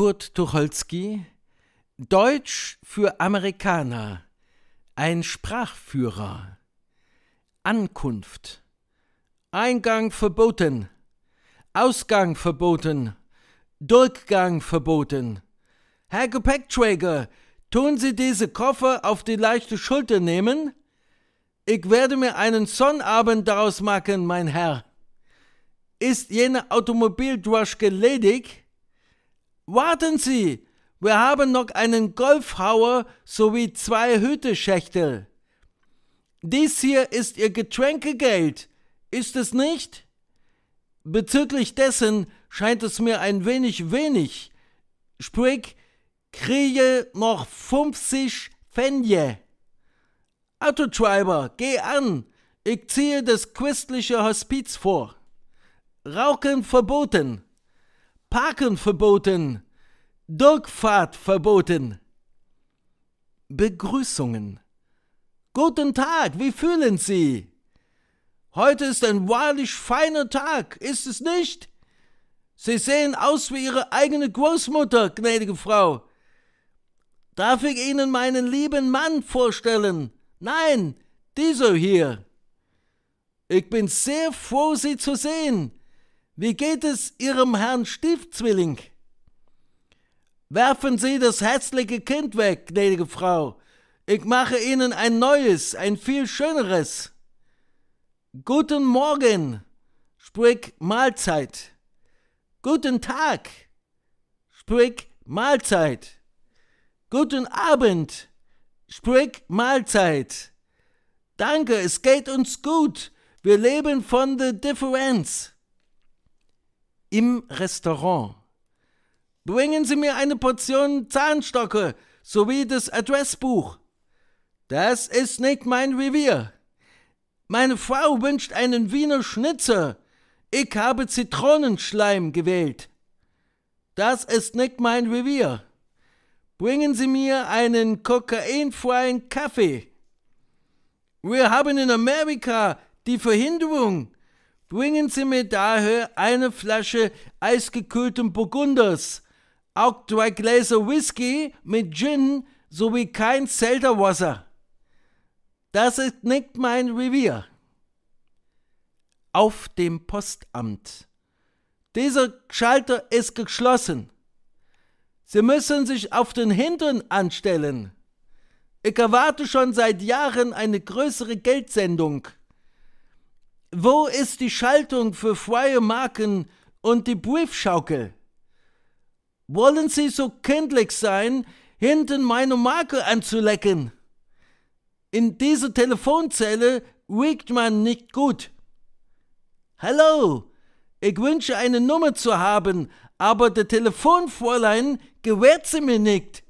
Kurt Tucholsky Deutsch für Amerikaner Ein Sprachführer Ankunft Eingang verboten Ausgang verboten Durchgang verboten Herr Gepäckträger, tun Sie diese Koffer auf die leichte Schulter nehmen? Ich werde mir einen Sonnabend daraus machen, mein Herr. Ist jene Automobildroschke ledig? Warten Sie, wir haben noch einen Golfhauer sowie zwei Hüteschächtel. Dies hier ist Ihr Getränkegeld, ist es nicht? Bezüglich dessen scheint es mir ein wenig wenig. Sprich, kriege noch 50 Fenje. Autotreiber, geh an, ich ziehe das christliche Hospiz vor. Rauchen verboten. Parken verboten. Durchfahrt verboten. Begrüßungen. Guten Tag, wie fühlen Sie? Heute ist ein wahrlich feiner Tag, ist es nicht? Sie sehen aus wie Ihre eigene Großmutter, gnädige Frau. Darf ich Ihnen meinen lieben Mann vorstellen? Nein, dieser hier. Ich bin sehr froh, Sie zu sehen. Wie geht es Ihrem Herrn Stiftzwilling? Werfen Sie das hässliche Kind weg, gnädige Frau. Ich mache Ihnen ein neues, ein viel schöneres. Guten Morgen, sprich Mahlzeit. Guten Tag, sprich Mahlzeit. Guten Abend, sprich Mahlzeit. Danke, es geht uns gut. Wir leben von der Differenz. Im Restaurant. Bringen Sie mir eine Portion Zahnstocke sowie das Adressbuch. Das ist nicht mein Revier. Meine Frau wünscht einen Wiener Schnitzer. Ich habe Zitronenschleim gewählt. Das ist nicht mein Revier. Bringen Sie mir einen kokainfreien Kaffee. Wir haben in Amerika die Verhinderung. Bringen Sie mir daher eine Flasche eisgekühlten Burgunders auch zwei Gläser Whisky mit Gin sowie kein Selterwasser. Das ist nicht mein Revier. Auf dem Postamt. Dieser Schalter ist geschlossen. Sie müssen sich auf den Hintern anstellen. Ich erwarte schon seit Jahren eine größere Geldsendung. Wo ist die Schaltung für freie Marken und die Briefschaukel? Wollen Sie so kindlich sein, hinten meine Marke anzulecken? In dieser Telefonzelle riecht man nicht gut. Hallo, ich wünsche eine Nummer zu haben, aber der Telefonfräulein gewährt sie mir nicht.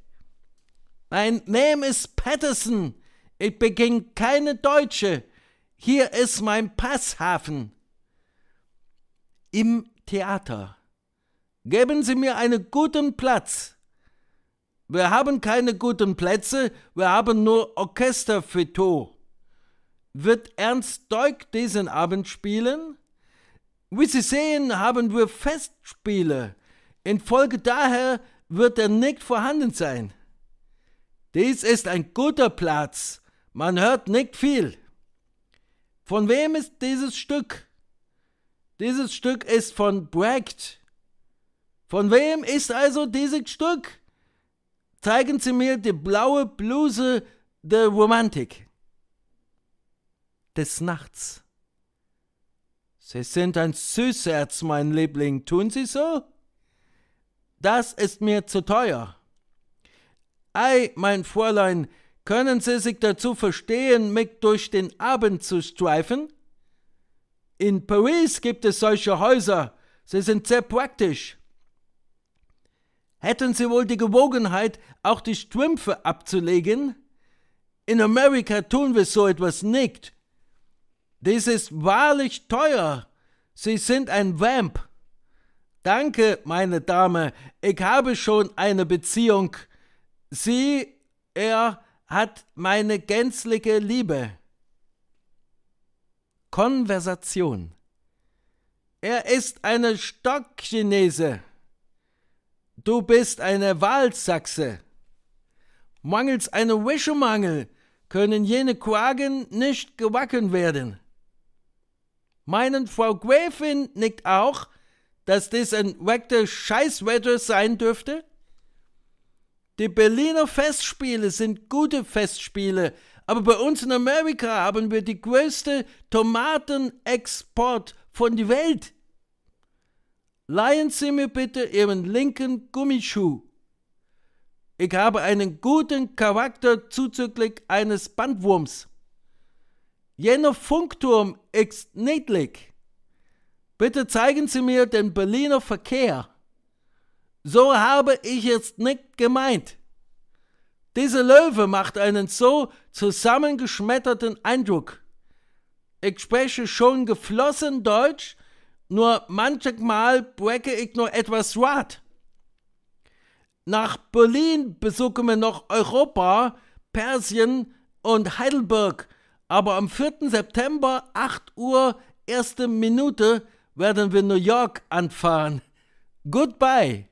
Mein Name ist Patterson. Ich beging keine Deutsche. Hier ist mein Passhafen. Im Theater. Geben Sie mir einen guten Platz. Wir haben keine guten Plätze, wir haben nur Orchester für To. Wird Ernst Deuk diesen Abend spielen? Wie Sie sehen, haben wir Festspiele. Infolge daher wird er nicht vorhanden sein. Dies ist ein guter Platz. Man hört nicht viel. Von wem ist dieses Stück? Dieses Stück ist von Brecht. Von wem ist also dieses Stück? Zeigen Sie mir die blaue Bluse der Romantik. Des Nachts. Sie sind ein Süßherz, mein Liebling, tun Sie so? Das ist mir zu teuer. Ei, mein Fräulein, können Sie sich dazu verstehen, mich durch den Abend zu streifen? In Paris gibt es solche Häuser, sie sind sehr praktisch hätten sie wohl die Gewogenheit, auch die Strümpfe abzulegen? In Amerika tun wir so etwas nicht. Dies ist wahrlich teuer. Sie sind ein Vamp. Danke, meine Dame, ich habe schon eine Beziehung. Sie, er hat meine gänzliche Liebe. Konversation. Er ist eine Stockchinese. Du bist eine Wahlsachse. Mangels einer Wäschemangel können jene Quagen nicht gewacken werden. Meinen Frau Gräfin nickt auch, dass dies ein weckter Scheißwetter sein dürfte? Die Berliner Festspiele sind gute Festspiele, aber bei uns in Amerika haben wir die größte Tomatenexport von der Welt. Leihen Sie mir bitte Ihren linken Gummischuh. Ich habe einen guten Charakter zuzüglich eines Bandwurms. Jener Funkturm ist niedlich. Bitte zeigen Sie mir den Berliner Verkehr. So habe ich es nicht gemeint. Dieser Löwe macht einen so zusammengeschmetterten Eindruck. Ich spreche schon geflossen Deutsch, nur manchmal bräcke ich noch etwas Rad. Nach Berlin besuchen wir noch Europa, Persien und Heidelberg. Aber am 4. September, 8 Uhr, erste Minute, werden wir New York anfahren. Goodbye.